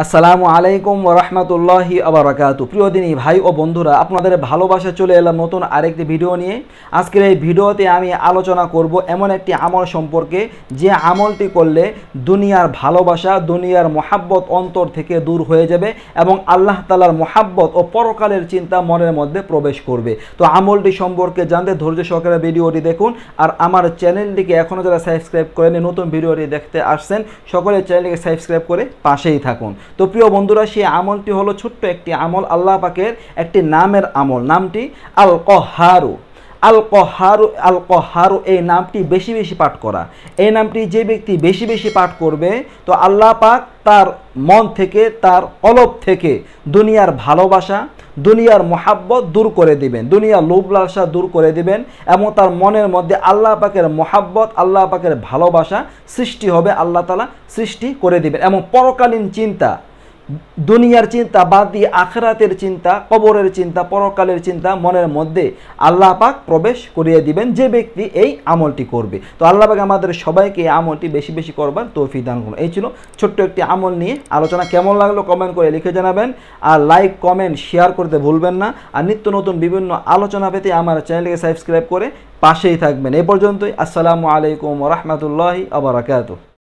আসসালামু আলাইকুম ওরহমতুল্লাহি আবরাকাতু প্রিয় দিনই ভাই ও বন্ধুরা আপনাদের ভালোবাসা চলে এলাম নতুন আরেকটি ভিডিও নিয়ে আজকের এই ভিডিওতে আমি আলোচনা করব এমন একটি আমল সম্পর্কে যে আমলটি করলে দুনিয়ার ভালোবাসা দুনিয়ার মোহাব্বত অন্তর থেকে দূর হয়ে যাবে এবং আল্লাহ তালার মোহাব্বত ও পরকালের চিন্তা মনের মধ্যে প্রবেশ করবে তো আমলটি সম্পর্কে জানতে ধৈর্য সহকারে ভিডিওটি দেখুন আর আমার চ্যানেলটিকে এখনও যারা সাবস্ক্রাইব করেনি নতুন ভিডিওটি দেখতে আসছেন সকলে চ্যানেলটিকে সাবস্ক্রাইব করে পাশেই থাকুন তো প্রিয় বন্ধুরা সেই আমলটি হলো ছোট্ট একটি আমল আল্লাহ পাকের একটি নামের আমল নামটি আল কহারু আল কহারু আল কহারু এই নামটি বেশি বেশি পাঠ করা এই নামটি যে ব্যক্তি বেশি বেশি পাঠ করবে তো আল্লাহ পাক তার মন থেকে তার অলপ থেকে দুনিয়ার ভালোবাসা দুনিয়ার মোহাব্বত দূর করে দিবেন দুনিয়ার লোভ লালসা দূর করে দিবেন এবং তার মনের মধ্যে আল্লাহ পাকের মোহাব্বত আল্লাহ পাকের ভালোবাসা সৃষ্টি হবে আল্লাহ তালা সৃষ্টি করে দিবেন এবং পরকালীন চিন্তা দুনিয়ার চিন্তা বাদ দিয়ে আখরাতের চিন্তা কবরের চিন্তা পরকালের চিন্তা মনের মধ্যে আল্লাহ পাক প্রবেশ করিয়ে দিবেন যে ব্যক্তি এই আমলটি করবে তো আল্লাহ পাক আমাদের সবাইকে এই আমলটি বেশি বেশি করবার তৌফি দান করুন এই ছিল ছোট্ট একটি আমল নিয়ে আলোচনা কেমন লাগলো কমেন্ট করে লিখে জানাবেন আর লাইক কমেন্ট শেয়ার করতে ভুলবেন না আর নিত্য নতুন বিভিন্ন আলোচনা পেতে আমার চ্যানেলকে সাবস্ক্রাইব করে পাশেই থাকবেন এ পর্যন্তই আসসালামু আলাইকুম রহমতুল্লাহি আবরাকাতু